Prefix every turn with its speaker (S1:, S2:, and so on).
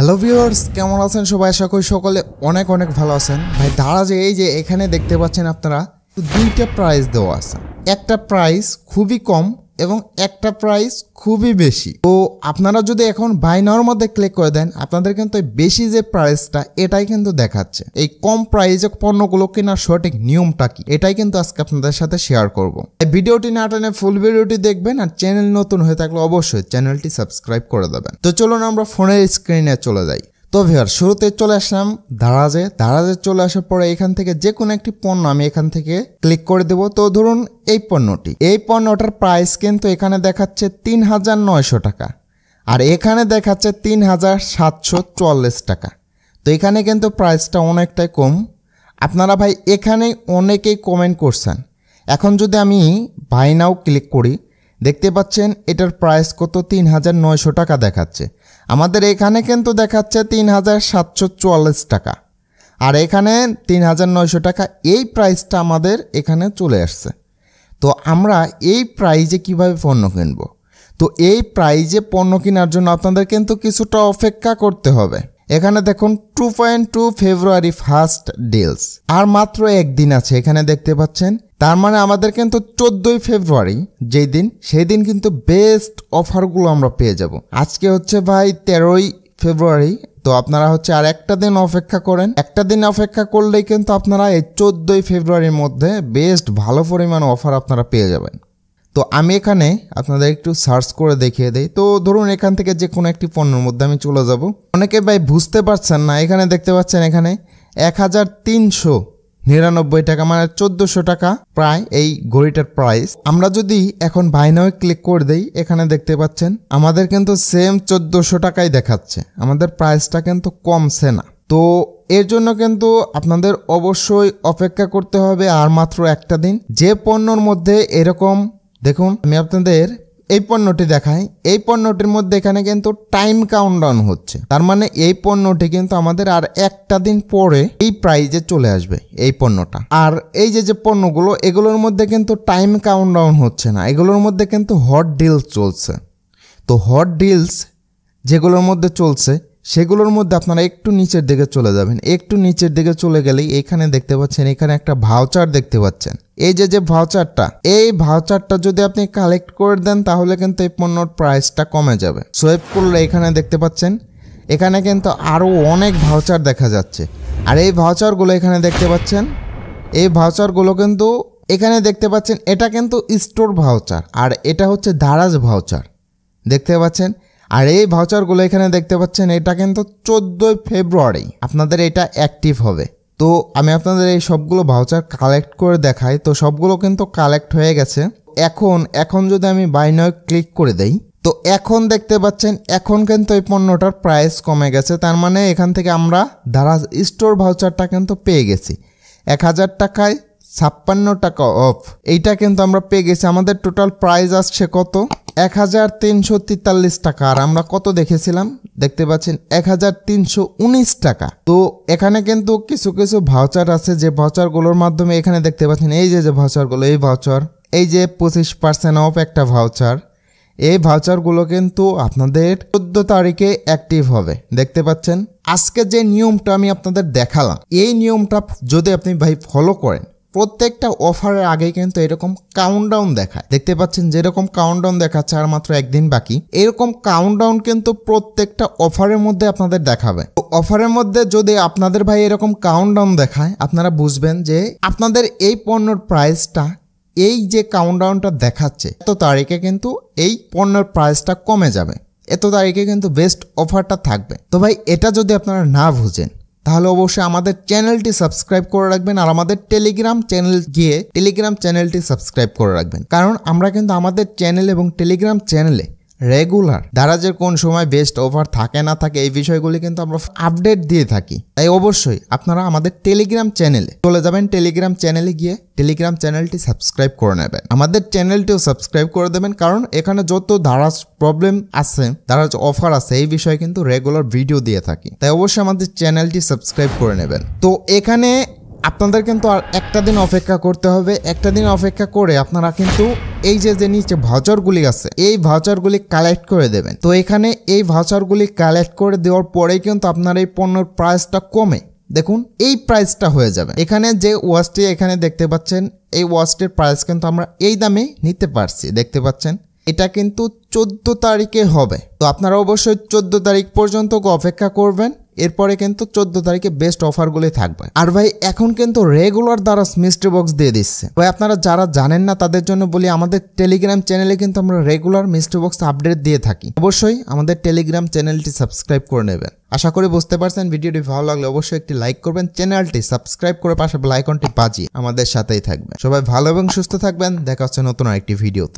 S1: hello viewers কেমন আছেন সবাই আশা করি সকলে অনেক অনেক ভালো আছেন ভাই ধারা যে এই যে এখানে দেখতে পাচ্ছেন আপনারা দুইটা প্রাইস দেওয়া আছে একটা প্রাইস খুবই কম এবং একটা প্রাইস খুবই বেশি তো আপনারা যদি এখন বাই নাওয়ার মধ্যে ক্লিক করে দেন আপনাদের কিন্তু বেশি যে প্রাইসটা এটাই কিন্তু দেখাচ্ছে এই কম প্রাইসে পণ্যগুলো কেনার সঠিক নিয়মটা কি এটাই কিন্তু আজকে আপনাদের সাথে শেয়ার করব ভিডিওটি না টেনে ফুল ভিডিওটি দেখবেন আর চ্যানেল নতুন হয়ে থাকলে অবশ্যই চ্যানেলটি সাবস্ক্রাইব করে দেবেন তো চলুন আমরা ফোনের স্ক্রিনে চলে যাই তো ভিওর শুরুতে চলে আসলাম দারাজে দারাজে চলে আসার পরে এখান থেকে যে কোনো একটি পণ্য আমি এখান থেকে ক্লিক করে দেব তো ধরুন এই পণ্যটি এই পণ্যটার প্রাইস কিন্তু এখানে দেখাচ্ছে তিন হাজার নয়শো টাকা আর এখানে দেখাচ্ছে তিন হাজার সাতশো চুয়াল্লিশ টাকা তো এখানে কিন্তু প্রাইসটা অনেকটাই কম আপনারা ভাই এখানে অনেকেই কমেন্ট করছেন এখন যদি আমি ভাই নাও ক্লিক করি দেখতে পাচ্ছেন এটার প্রাইস কত তিন হাজার নয়শো টাকা দেখাচ্ছে আমাদের এখানে কিন্তু দেখাচ্ছে তিন হাজার সাতশো চুয়াল্লিশ টাকা আর এখানে তিন হাজার নয়শো টাকা এই প্রাইসটা আমাদের এখানে চলে আসছে তো আমরা এই প্রাইজে কিভাবে পণ্য কিনব তো এই প্রাইজে পণ্য কেনার জন্য আপনাদের কিন্তু কিছুটা অপেক্ষা করতে হবে এখানে দেখুন two point two February first deals আর মাত্র একদিন আছে এখানে দেখতে পাচ্ছেন তার মানে আমাদের কিন্তু চোদ্দোই ফেব্রুয়ারি যেই দিন সেই দিন কিন্তু বেস্ট অফারগুলো আমরা পেয়ে যাব আজকে হচ্ছে ভাই তেরোই ফেব্রুয়ারি তো আপনারা হচ্ছে আর একটা দিন অপেক্ষা করেন একটা দিন অপেক্ষা করলেই কিন্তু আপনারা এই চোদ্দোই ফেব্রুয়ারির মধ্যে বেস্ট ভালো পরিমাণ অফার আপনারা পেয়ে যাবেন তো আমি এখানে আপনাদের একটু সার্চ করে দেখিয়ে দেই তো ধরুন এখান থেকে যে কোনো একটি পণ্যের মধ্যে আমি চলে যাব অনেকে ভাই বুঝতে পারছেন না এখানে দেখতে পাচ্ছেন এখানে এক হাজার তিনশো নিরানব্বই টাকা মানে চোদ্দোশো টাকা প্রায় এই ঘড়িটার প্রাইস আমরা যদি এখন বাইনাও ক্লিক করে দেই এখানে দেখতে পাচ্ছেন আমাদের কিন্তু সেম চোদ্দোশো টাকাই দেখাচ্ছে আমাদের প্রাইসটা কিন্তু কমছে না তো এর জন্য কিন্তু আপনাদের অবশ্যই অপেক্ষা করতে হবে আর মাত্র একটা দিন যে পণ্যর মধ্যে এরকম দেখুন আমি আপনাদের এই পণ্যটি দেখায় এই পণ্যটির মধ্যে এখানে কিন্তু টাইম কাউন্টডাউন হচ্ছে তার মানে এই পণ্যটি কিন্তু আমাদের আর একটা দিন পরে এই প্রাইজে চলে আসবে এই পণ্যটা আর এই যে যে পণ্যগুলো এগুলোর মধ্যে কিন্তু টাইম কাউন্টডাউন হচ্ছে না এগুলোর মধ্যে কিন্তু হট ডিলস চলছে তো হট ডিলস যেগুলোর মধ্যে চলছে সেগুলোর মধ্যে আপনারা একটু নিচের দিকে চলে যাবেন একটু নিচের দিকে চলে গেলেই এখানে দেখতে পাচ্ছেন এখানে একটা ভাউচার দেখতে পাচ্ছেন এই যে যে ভাউচারটা এই ভাউচারটা যদি আপনি কালেক্ট করে দেন তাহলে কিন্তু এই পণ্যর প্রাইসটা কমে যাবে সোয়েপ করলে এখানে দেখতে পাচ্ছেন এখানে কিন্তু আরও অনেক ভাউচার দেখা যাচ্ছে আর এই ভাউচারগুলো এখানে দেখতে পাচ্ছেন এই ভাউচারগুলো কিন্তু এখানে দেখতে পাচ্ছেন এটা কিন্তু স্টোর ভাউচার আর এটা হচ্ছে দারাজ ভাউচার দেখতে পাচ্ছেন আর এই ভাউচারগুলো এখানে দেখতে পাচ্ছেন এটা কিন্তু চোদ্দোই ফেব্রুয়ারি আপনাদের এটা অ্যাক্টিভ হবে তো আমি আপনাদের এই সবগুলো ভাউচার কালেক্ট করে দেখাই তো সবগুলো কিন্তু কালেক্ট হয়ে গেছে এখন এখন যদি আমি বাইনয় ক্লিক করে দেই তো এখন দেখতে পাচ্ছেন এখন কিন্তু এই পণ্যটার প্রাইস কমে গেছে তার মানে এখান থেকে আমরা ধারা স্টোর ভাউচারটা কিন্তু পেয়ে গেছি এক হাজার টাকায় ছাপ্পান্ন টাকা অফ এইটা কিন্তু আমরা পেয়ে গেছি আমাদের টোটাল প্রাইস আসছে কত এক হাজার তিনশো তেতাল্লিশ টাকা আর আমরা কত দেখেছিলাম দেখতে পাচ্ছেন এক হাজার তিনশো উনিশ টাকা তো এখানে কিন্তু কিছু কিছু ভাউচার আছে যে ভাউচারগুলোর মাধ্যমে এখানে দেখতে পাচ্ছেন এই যে যে ভাউচারগুলো এই ভাউচার এই যে পঁচিশ পার্সেন্ট অফ একটা ভাউচার এই ভাউচারগুলো কিন্তু আপনাদের চোদ্দ তারিখে অ্যাক্টিভ হবে দেখতে পাচ্ছেন আজকে যে নিয়মটা আমি আপনাদের দেখালাম এই নিয়মটা যদি আপনি ভাই ফলো করেন প্রত্যেকটা অফারের আগে কিন্তু এরকম কাউন্টডাউন দেখায় দেখতে পাচ্ছেন যেরকম কাউন্টডাউন দেখাচ্ছে আর মাত্র একদিন বাকি এরকম কাউন্টডাউন কিন্তু প্রত্যেকটা অফারের মধ্যে আপনাদের দেখাবে অফারের মধ্যে যদি আপনাদের ভাই এরকম কাউন্টডাউন দেখায় আপনারা বুঝবেন যে আপনাদের এই পণ্যর প্রাইসটা এই যে কাউন্টডাউনটা দেখাচ্ছে এত তারিখে কিন্তু এই পণ্যের প্রাইসটা কমে যাবে এত তারিখে কিন্তু বেস্ট অফারটা থাকবে তো ভাই এটা যদি আপনারা না বুঝেন তাহলে অবশ্যই আমাদের চ্যানেলটি সাবস্ক্রাইব করে রাখবেন আর আমাদের টেলিগ্রাম চ্যানেল গিয়ে টেলিগ্রাম চ্যানেলটি সাবস্ক্রাইব করে রাখবেন কারণ আমরা কিন্তু আমাদের চ্যানেল এবং টেলিগ্রাম চ্যানেলে রেগুলার দারাজের কোন সময় বেস্ট অফার থাকে না থাকে এই বিষয়গুলি কিন্তু আমরা আপডেট দিয়ে থাকি তাই অবশ্যই আপনারা আমাদের টেলিগ্রাম চ্যানেলে চলে যাবেন টেলিগ্রাম চ্যানেলে গিয়ে টেলিগ্রাম চ্যানেলটি সাবস্ক্রাইব করে নেবেন আমাদের চ্যানেলটিও সাবস্ক্রাইব করে দেবেন কারণ এখানে যত দারাজ প্রবলেম আছে দারাজ অফার আছে এই বিষয়ে কিন্তু রেগুলার ভিডিও দিয়ে থাকি তাই অবশ্যই আমাদের চ্যানেলটি সাবস্ক্রাইব করে নেবেন তো এখানে আপনাদের কিন্তু আর একটা দিন অপেক্ষা করতে হবে একটা দিন অপেক্ষা করে আপনারা কিন্তু এই যে যে নিচে ভাউচারগুলি আছে এই ভাউচারগুলি কালেক্ট করে দেবেন তো এখানে এই ভাউচারগুলি কালেক্ট করে দেওয়ার পরেই কিন্তু আপনার এই পণ্যের প্রাইসটা কমে দেখুন এই প্রাইসটা হয়ে যাবে এখানে যে ওয়াচটি এখানে দেখতে পাচ্ছেন এই ওয়াচটির প্রাইস কিন্তু আমরা এই দামে নিতে পারছি দেখতে পাচ্ছেন এটা কিন্তু চোদ্দ তারিখে হবে তো আপনারা অবশ্যই চোদ্দ তারিখ পর্যন্ত অপেক্ষা করবেন এরপরে কিন্তু চোদ্দ তারিখে বেস্ট অফারগুলি থাকবে আর ভাই এখন কিন্তু রেগুলার দ্বারা মিস্ট্রি বক্স দিয়ে দিচ্ছে ভাই আপনারা যারা জানেন না তাদের জন্য বলি আমাদের টেলিগ্রাম চ্যানেলে কিন্তু আমরা রেগুলার মিস্ট্রি বক্স আপডেট দিয়ে থাকি অবশ্যই আমাদের টেলিগ্রাম চ্যানেলটি সাবস্ক্রাইব করে নেবেন আশা করি বুঝতে পারছেন ভিডিওটি ভালো লাগলে অবশ্যই একটি লাইক করবেন চ্যানেলটি সাবস্ক্রাইব করে পাশে বেল বাজিয়ে আমাদের সাথেই থাকবেন সবাই ভালো এবং সুস্থ থাকবেন দেখা হচ্ছে নতুন আরেকটি ভিডিওতে